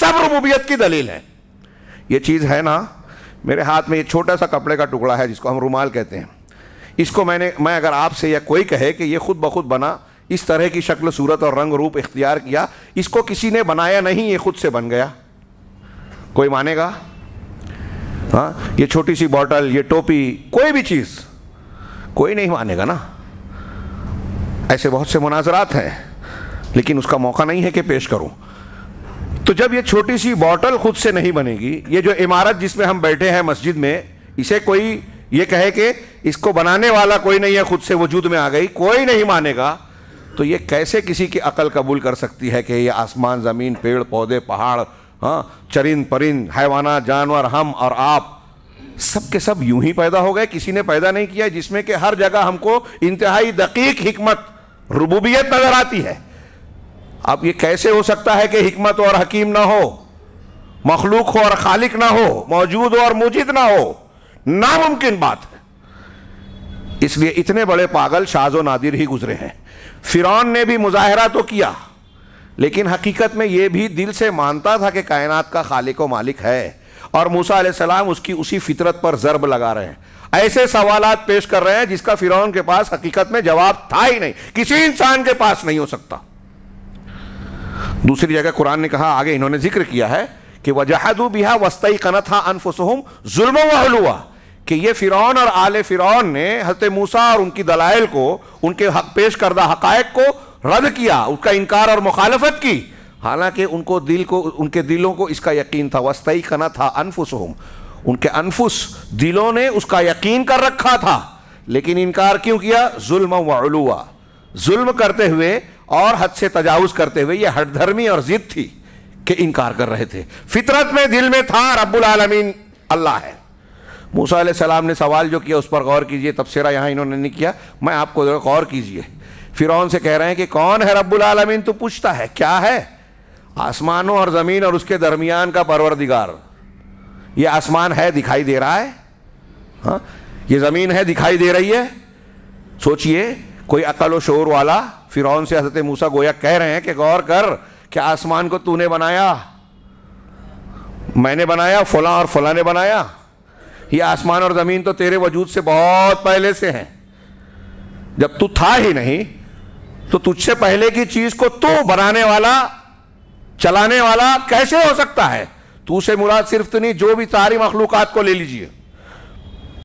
सब रबूबियत की दलील है ये चीज़ है ना मेरे हाथ में ये छोटा सा कपड़े का टुकड़ा है जिसको हम रुमाल कहते हैं इसको मैंने मैं अगर आपसे या कोई कहे कि ये खुद ब खुद बना इस तरह की शक्ल सूरत और रंग रूप इख्तियार किया इसको किसी ने बनाया नहीं ये खुद से बन गया कोई मानेगा हाँ ये छोटी सी बॉटल ये टोपी कोई भी चीज़ कोई नहीं मानेगा ना ऐसे बहुत से मुनाजरात हैं लेकिन उसका मौका नहीं है कि पेश करूं तो जब ये छोटी सी बॉटल खुद से नहीं बनेगी ये जो इमारत जिसमें हम बैठे हैं मस्जिद में इसे कोई ये कहे कि इसको बनाने वाला कोई नहीं है खुद से वजूद में आ गई कोई नहीं मानेगा तो ये कैसे किसी की अकल कबूल कर सकती है कि ये आसमान ज़मीन पेड़ पौधे पहाड़ हाँ चरिंद परिंद हैवाना जानवर हम और आप सब के सब यूं ही पैदा हो गए किसी ने पैदा नहीं किया जिसमें कि हर जगह हमको इंतहाई दकीक हमत रबूबियत नज़र आती है अब ये कैसे हो सकता है कि हमत और हकीम ना हो मखलूक हो और खालिक ना हो मौजूद हो और मुजिद ना हो नामुमकिन बात है इसलिए इतने बड़े पागल शाहजो नादिर ही गुजरे हैं फिरौन ने भी मुजाहरा तो किया लेकिन हकीकत में यह भी दिल से मानता था कि कायनात का खालिक व मालिक है और मूसा सलाम उसकी उसी फितरत पर ज़रब लगा रहे हैं ऐसे सवाल पेश कर रहे हैं जिसका फिरौन के पास हकीकत में जवाब था ही नहीं किसी इंसान के पास नहीं हो सकता दूसरी जगह कुरान ने कहा आगे इन्होंने जिक्र किया है कि वजहदू बिहा वस्तई कना था अनफुसहम जुल्म कि ये फ़िरौन और आल फ़िरौन ने हजरत मूसा और उनकी दलाइल को उनके हक पेश करदा हकायक को रद्द किया उसका इनकार और मुखालफत की हालांकि उनको दिल को उनके दिलों को इसका यकीन था वस्तई कना था अनफुसहम उनके अनफुस दिलों ने उसका यकीन कर रखा था लेकिन इनकार क्यों किया जुल्म वलुआ जुल्म करते हुए और हद से तजावज़ करते हुए ये हटधर्मी और जिद थी कि इनकार कर रहे थे फितरत में दिल में था रब्बुल आलमीन अल्लाह है मूसा सलाम ने सवाल जो किया उस पर गौर कीजिए तबसरा यहाँ इन्होंने नहीं किया मैं आपको गौर कीजिए फिर से कह रहे हैं कि कौन है रब्बुल आलमीन तो पूछता है क्या है आसमानों और ज़मीन और उसके दरमियान का परवरदिगार ये आसमान है दिखाई दे रहा है हाँ ये ज़मीन है दिखाई दे रही है सोचिए कोई अकल व शोर वाला फिर से हजरत मूसा गोया कह रहे हैं कि गौर कर क्या आसमान को तूने बनाया मैंने बनाया फला और फला ने बनाया ये आसमान और ज़मीन तो तेरे वजूद से बहुत पहले से हैं जब तू था ही नहीं तो तुझसे पहले की चीज़ को तू बनाने वाला चलाने वाला कैसे हो सकता है तू से मुराद सिर्फ तो नहीं जो भी सारी मखलूकत को ले लीजिए